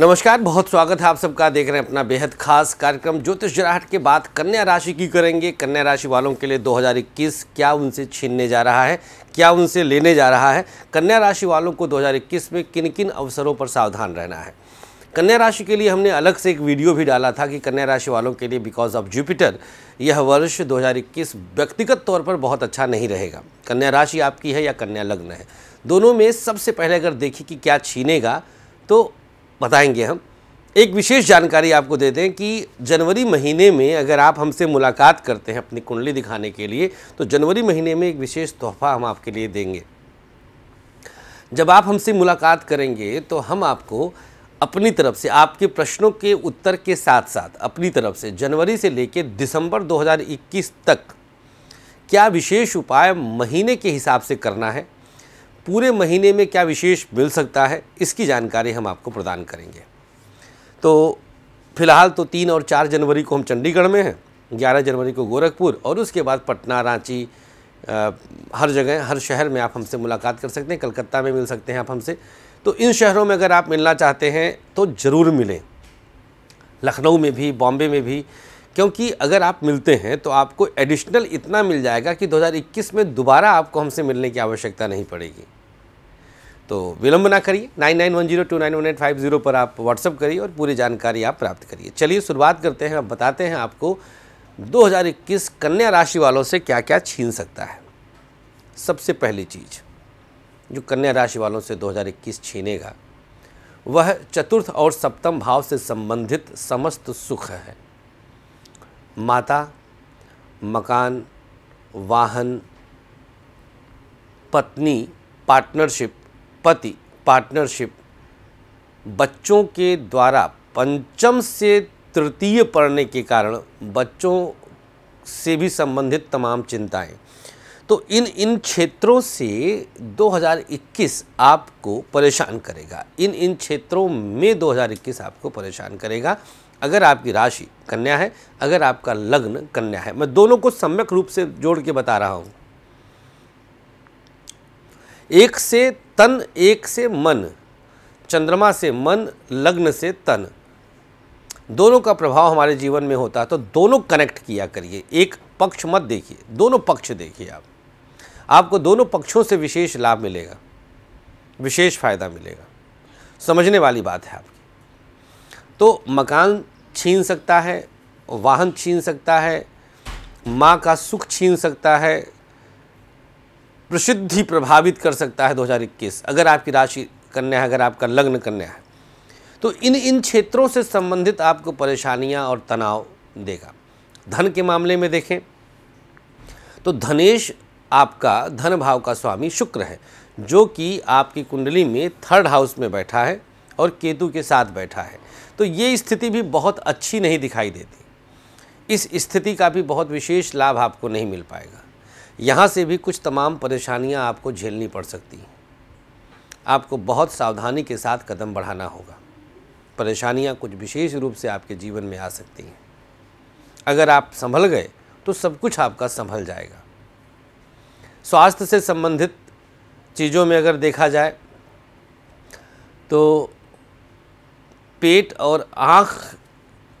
नमस्कार बहुत स्वागत है आप सबका देख रहे हैं अपना बेहद खास कार्यक्रम ज्योतिष जराहट के बाद कन्या राशि की करेंगे कन्या राशि वालों के लिए 2021 क्या उनसे छीनने जा रहा है क्या उनसे लेने जा रहा है कन्या राशि वालों को 2021 में किन किन अवसरों पर सावधान रहना है कन्या राशि के लिए हमने अलग से एक वीडियो भी डाला था कि कन्या राशि वालों के लिए बिकॉज ऑफ जुपिटर यह वर्ष 2021 व्यक्तिगत तौर पर बहुत अच्छा नहीं रहेगा कन्या राशि आपकी है या कन्या लग्न है दोनों में सबसे पहले अगर देखिए कि क्या छीनेगा तो बताएंगे हम एक विशेष जानकारी आपको दे दें कि जनवरी महीने में अगर आप हमसे मुलाकात करते हैं अपनी कुंडली दिखाने के लिए तो जनवरी महीने में एक विशेष तोहफा हम आपके लिए देंगे जब आप हमसे मुलाकात करेंगे तो हम आपको अपनी तरफ से आपके प्रश्नों के उत्तर के साथ साथ अपनी तरफ से जनवरी से लेकर दिसंबर 2021 तक क्या विशेष उपाय महीने के हिसाब से करना है पूरे महीने में क्या विशेष मिल सकता है इसकी जानकारी हम आपको प्रदान करेंगे तो फिलहाल तो तीन और चार जनवरी को हम चंडीगढ़ में हैं ग्यारह जनवरी को गोरखपुर और उसके बाद पटना रांची आ, हर जगह हर शहर में आप हमसे मुलाकात कर सकते हैं कलकत्ता में मिल सकते हैं आप हमसे तो इन शहरों में अगर आप मिलना चाहते हैं तो ज़रूर मिलें लखनऊ में भी बॉम्बे में भी क्योंकि अगर आप मिलते हैं तो आपको एडिशनल इतना मिल जाएगा कि 2021 में दोबारा आपको हमसे मिलने की आवश्यकता नहीं पड़ेगी तो विलंब ना करिए nine nine one zero two nine one eight five zero पर आप व्हाट्सअप करिए और पूरी जानकारी आप प्राप्त करिए चलिए शुरुआत करते हैं अब बताते हैं आपको 2021 कन्या राशि वालों से क्या क्या छीन सकता है सबसे पहली चीज़ जो कन्या राशि वालों से 2021 छीनेगा वह चतुर्थ और सप्तम भाव से संबंधित समस्त सुख है माता मकान वाहन पत्नी पार्टनरशिप पति पार्टनरशिप बच्चों के द्वारा पंचम से तृतीय पढ़ने के कारण बच्चों से भी संबंधित तमाम चिंताएं तो इन इन क्षेत्रों से 2021 आपको परेशान करेगा इन इन क्षेत्रों में 2021 आपको परेशान करेगा अगर आपकी राशि कन्या है अगर आपका लग्न कन्या है मैं दोनों को सम्यक रूप से जोड़ के बता रहा हूँ एक से तन एक से मन चंद्रमा से मन लग्न से तन दोनों का प्रभाव हमारे जीवन में होता है तो दोनों कनेक्ट किया करिए एक पक्ष मत देखिए दोनों पक्ष देखिए आप आपको दोनों पक्षों से विशेष लाभ मिलेगा विशेष फ़ायदा मिलेगा समझने वाली बात है आपकी तो मकान छीन सकता है वाहन छीन सकता है माँ का सुख छीन सकता है प्रसिद्धि प्रभावित कर सकता है 2021 अगर आपकी राशि कन्या है अगर आपका लग्न कन्या है तो इन इन क्षेत्रों से संबंधित आपको परेशानियां और तनाव देगा धन के मामले में देखें तो धनेश आपका धन भाव का स्वामी शुक्र है जो कि आपकी कुंडली में थर्ड हाउस में बैठा है और केतु के साथ बैठा है तो ये स्थिति भी बहुत अच्छी नहीं दिखाई देती इस स्थिति का भी बहुत विशेष लाभ आपको नहीं मिल पाएगा यहाँ से भी कुछ तमाम परेशानियाँ आपको झेलनी पड़ सकती हैं आपको बहुत सावधानी के साथ कदम बढ़ाना होगा परेशानियाँ कुछ विशेष रूप से आपके जीवन में आ सकती हैं अगर आप संभल गए तो सब कुछ आपका संभल जाएगा स्वास्थ्य से संबंधित चीज़ों में अगर देखा जाए तो पेट और आँख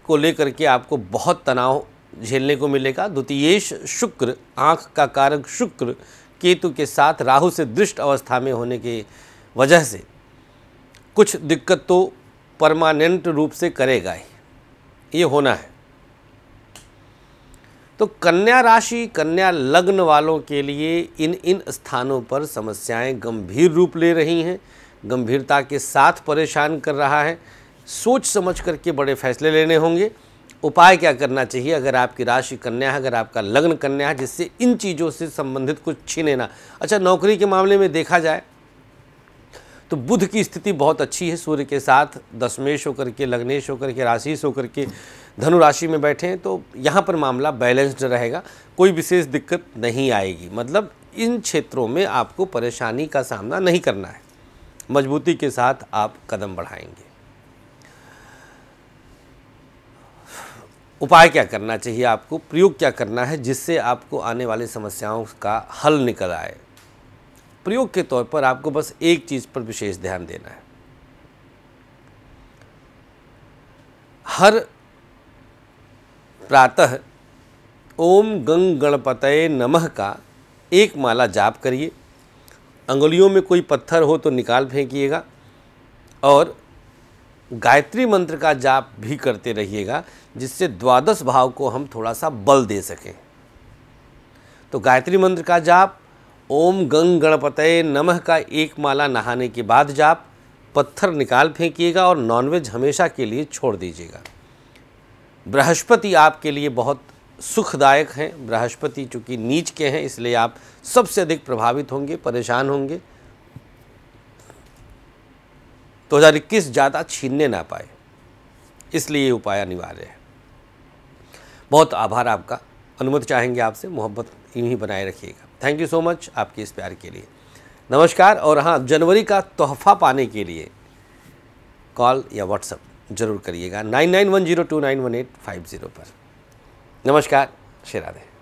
को लेकर के आपको बहुत तनाव झेलने को मिलेगा द्वितीयेश शुक्र आँख का कारक शुक्र केतु के साथ राहु से दृष्ट अवस्था में होने के वजह से कुछ दिक्कत तो परमानेंट रूप से करेगा ही ये होना है तो कन्या राशि कन्या लग्न वालों के लिए इन इन स्थानों पर समस्याएं गंभीर रूप ले रही हैं गंभीरता के साथ परेशान कर रहा है सोच समझ करके बड़े फैसले लेने होंगे उपाय क्या करना चाहिए अगर आपकी राशि कन्या है अगर आपका लग्न कन्या है जिससे इन चीज़ों से संबंधित कुछ छीने ना अच्छा नौकरी के मामले में देखा जाए तो बुध की स्थिति बहुत अच्छी है सूर्य के साथ दशमेश होकर के लग्नेश होकर के राशिश होकर के धनु राशि में बैठे हैं तो यहाँ पर मामला बैलेंस्ड रहेगा कोई विशेष दिक्कत नहीं आएगी मतलब इन क्षेत्रों में आपको परेशानी का सामना नहीं करना है मजबूती के साथ आप कदम बढ़ाएंगे उपाय क्या करना चाहिए आपको प्रयोग क्या करना है जिससे आपको आने वाली समस्याओं का हल निकल आए प्रयोग के तौर पर आपको बस एक चीज़ पर विशेष ध्यान देना है हर प्रातः ओम गंग गणपतये नमः का एक माला जाप करिए अंगुलियों में कोई पत्थर हो तो निकाल फेंकिएगा और गायत्री मंत्र का जाप भी करते रहिएगा जिससे द्वादश भाव को हम थोड़ा सा बल दे सकें तो गायत्री मंत्र का जाप ओम गंग गणपतये नमः का एक माला नहाने के बाद जाप पत्थर निकाल फेंकिएगा और नॉनवेज हमेशा के लिए छोड़ दीजिएगा बृहस्पति आपके लिए बहुत सुखदायक हैं बृहस्पति चूँकि नीच के हैं इसलिए आप सबसे अधिक प्रभावित होंगे परेशान होंगे 2021 ज़्यादा छीनने ना पाए इसलिए ये उपाय अनिवार्य है बहुत आभार आपका अनुमति चाहेंगे आपसे मोहब्बत यूँ ही बनाए रखिएगा थैंक यू सो मच आपके इस प्यार के लिए नमस्कार और हाँ जनवरी का तोहफा पाने के लिए कॉल या व्हाट्सअप जरूर करिएगा nine nine one zero two nine one eight five zero पर नमस्कार श्री राधे